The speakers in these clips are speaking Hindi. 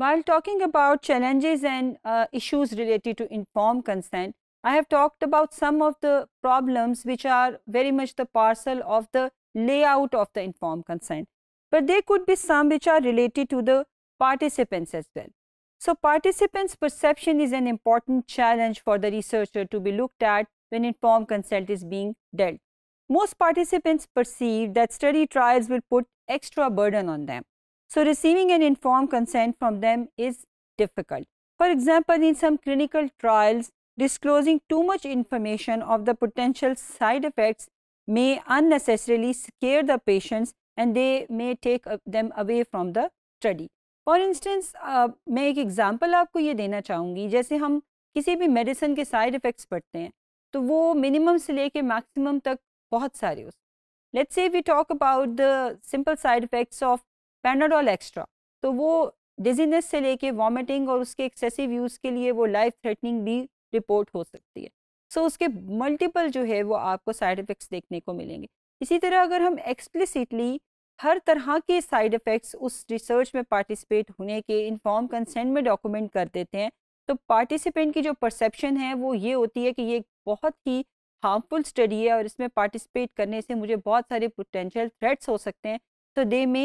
While talking about challenges and uh, issues related to informed consent, I have talked about some of the problems which are very much the parcel of the layout of the informed consent. But there could be some which are related to the participants as well. So, participants' perception is an important challenge for the researcher to be looked at when informed consent is being dealt. Most participants perceive that study trials will put extra burden on them. So, receiving an informed consent from them is difficult. For example, in some clinical trials, disclosing too much information of the potential side effects may unnecessarily scare the patients and they may take them away from the study. For instance, uh, मैं एक एग्ज़ाम्पल आपको ये देना चाहूँगी जैसे हम किसी भी मेडिसिन के side effects पढ़ते हैं तो वो मिनिमम से लेके मैक्सिमम तक बहुत सारे उस let's say we talk about Panadol extra तो वो डिजीनेस से लेके वॉमिटिंग और उसके एक्सेसिव यूज़ के लिए वो लाइफ थ्रेटनिंग भी रिपोर्ट हो सकती है सो so, उसके मल्टीपल जो है वो आपको साइड इफ़ेक्ट्स देखने को मिलेंगे इसी तरह अगर हम एक्सप्लिसिटली हर तरह के साइड इफ़ेक्ट्स उस रिसर्च में पार्टिसिपेट होने के इन्फॉर्म कंसेंट में डॉक्यूमेंट कर देते हैं तो पार्टिसिपेंट की जो परसेप्शन है वो ये होती है कि ये बहुत ही हार्मफुल स्टडी है और इसमें पार्टिसिपेट करने से मुझे बहुत सारे पोटेंशियल थ्रेट्स हो सकते हैं तो they may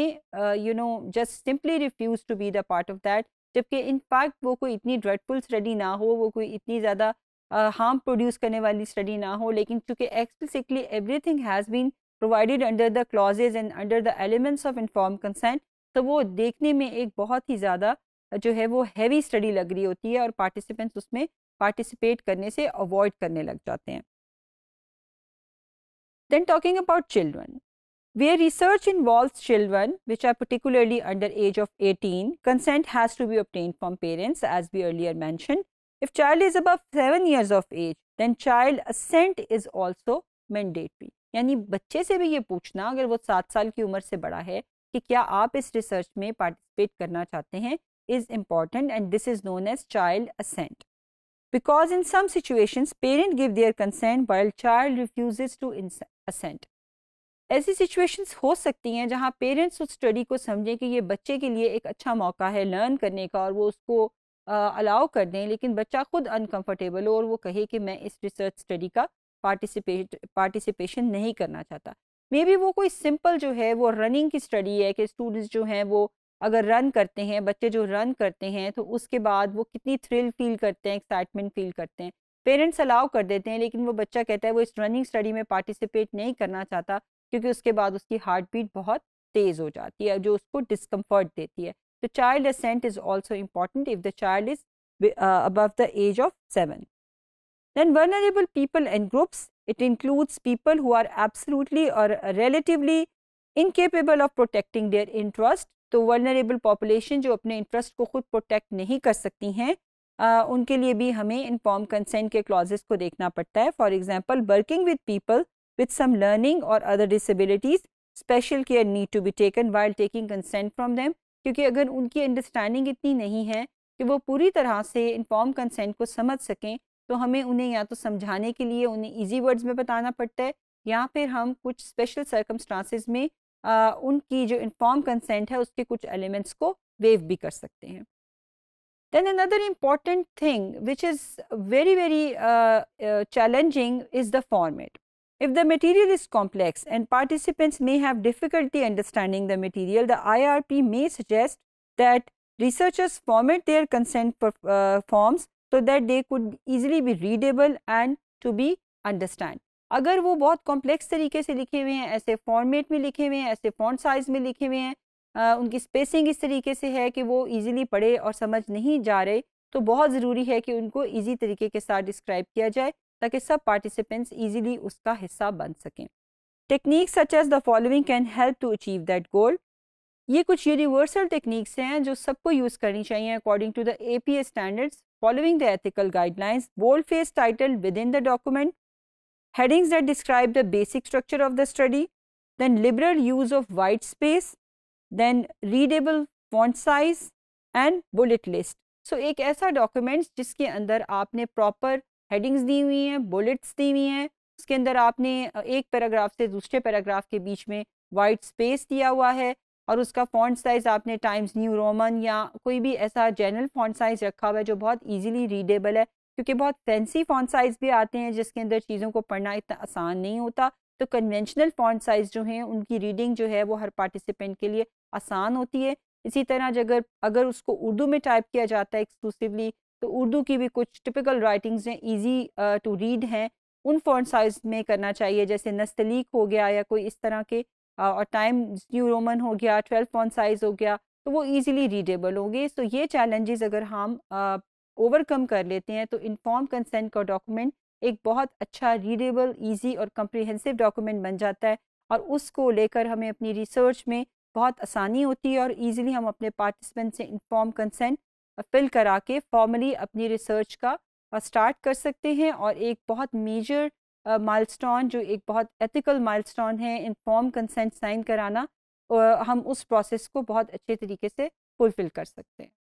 you know just simply refuse to be the part of that जबकि इन फैक्ट वो कोई इतनी ड्रेडफुल स्टडी ना हो वो कोई इतनी ज़्यादा हार्म uh, प्रोड्यूस करने वाली स्टडी ना हो लेकिन चूँकि explicitly everything has been provided under the clauses and under the elements of inform consent तो वो देखने में एक बहुत ही ज़्यादा uh, जो है वो हैवी स्टडी लग रही होती है और पार्टिसिपेंट्स उसमें पार्टिसिपेट करने से अवॉइड करने लग जाते हैं then talking about children Where research involves children which are particularly under age of 18, consent has to be obtained from parents as we earlier mentioned. If child is above 7 years of age, then child assent is also mandatory. Yani bachche se bhi ye poochna agar wo 7 saal ki umar se bada hai ki kya aap is research mein participate karna chahte hain is important and this is known as child assent. Because in some situations, parents give their consent while child refuses to assent. ऐसी सिचुएशंस हो सकती हैं जहां पेरेंट्स उस स्टडी को समझें कि ये बच्चे के लिए एक अच्छा मौका है लर्न करने का और वो उसको अलाउ कर दें लेकिन बच्चा खुद अनकंफर्टेबल हो और वो कहे कि मैं इस रिसर्च स्टडी का पार्टिसिपेट पार्टिसिपेशन नहीं करना चाहता मे बी वो कोई सिंपल जो है वो रनिंग की स्टडी है कि स्टूडेंट्स जो हैं वो अगर रन करते हैं बच्चे जो रन करते हैं तो उसके बाद वो कितनी थ्रिल फील करते हैं एक्साइटमेंट फील करते हैं पेरेंट्स अलाउ कर देते हैं लेकिन वो बच्चा कहता है वो इस रनिंग स्टडी में पार्टिसिपेट नहीं करना चाहता क्योंकि उसके बाद उसकी हार्ट बीट बहुत तेज़ हो जाती है जो उसको डिस्कम्फर्ट देती है तो child assent is also important if the child is above the age of seven then vulnerable people and groups it includes people who are absolutely or relatively incapable of protecting their interest तो vulnerable population जो अपने interest को खुद protect नहीं कर सकती हैं आ, उनके लिए भी हमें informed consent के clauses को देखना पड़ता है for example working with people with some learning or other disabilities, special care need to be taken while taking consent from them kyunki agar unki understanding itni nahi hai ki wo puri tarah se informed consent ko samajh sake to hame unhe ya to samjhane ke liye unhe easy words mein batana padta hai ya fir hum kuch special circumstances mein आ, उनकी जो इन्फॉर्म कंसेंट है उसके कुछ एलिमेंट्स को वेव भी कर सकते हैं then another important thing which is very very uh, uh, challenging is the format If the material is complex and participants may have difficulty understanding the material, the IRP may suggest that researchers format their consent for, uh, forms so that they could easily be readable and to be understand. अगर वो बहुत कॉम्प्लेक्स तरीके से लिखे हुए हैं ऐसे फॉर्मेट में लिखे हुए हैं ऐसे फॉन्ट साइज में लिखे हुए हैं आ, उनकी स्पेसिंग इस तरीके से है कि वो इजीली पढ़े और समझ नहीं जा रहे तो बहुत ज़रूरी है कि उनको इजी तरीके के साथ डिस्क्राइब किया जाए ताकि सब पार्टिसिपेंट्स इजीली उसका हिस्सा बन सकें technique such as the following can help to achieve that goal ये कुछ यूनिवर्सल टेक्निक्स हैं जो सबको यूज़ करनी चाहिए according to the A P S standards following the ethical guidelines bold face title within the document headings that describe the basic structure of the study then liberal use of white space then readable font size and bullet list so एक ऐसा डॉक्यूमेंट्स जिसके अंदर आपने प्रॉपर हेडिंग्स दी हुई हैं बुलेट्स दी हुई हैं उसके अंदर आपने एक पैराग्राफ से दूसरे पैराग्राफ के बीच में वाइट स्पेस दिया हुआ है और उसका फॉन्ट साइज़ आपने टाइम्स न्यू रोमन या कोई भी ऐसा जनरल फॉन्ट साइज़ रखा हुआ है जो बहुत ईजिली रीडेबल है क्योंकि बहुत फैंसी फॉन्ट साइज़ भी आते हैं जिसके अंदर चीज़ों को पढ़ना इतना आसान नहीं होता तो कन्वेंशनल फॉन्ट साइज़ जो हैं उनकी रीडिंग जो है वो हर पार्टिसिपेंट के लिए आसान होती है इसी तरह अगर अगर उसको उर्दू में टाइप किया जाता है एक्सक्लूसिवली तो उर्दू की भी कुछ टिपिकल राइटिंग्स हैं ईजी टू रीड हैं उन फॉन्ट साइज में करना चाहिए जैसे नस्तलीक हो गया या कोई इस तरह के आ, और टाइम न्यू रोमन हो गया ट्वेल्व फॉन्ट साइज हो गया तो वो ईजिली रीडेबल होंगे तो ये चैलेंजेस अगर हम ओवरकम कर लेते हैं तो इनफॉर्म कंसेंट का डॉक्यूमेंट एक बहुत अच्छा रीडेबल ईजी और कम्प्रीहेंसिव डॉक्यूमेंट बन जाता है और उसको लेकर हमें अपनी रिसर्च में बहुत आसानी होती है और ईजिली हम अपने पार्टिसिपेंट से इन्फॉर्म कंसेंट फिल करा के फॉर्मली अपनी रिसर्च का स्टार्ट कर सकते हैं और एक बहुत मेजर माइलस्टोन जो एक बहुत एथिकल माइलस्टोन है इनफॉर्म कंसेंट साइन कराना हम उस प्रोसेस को बहुत अच्छे तरीके से फुलफिल कर सकते हैं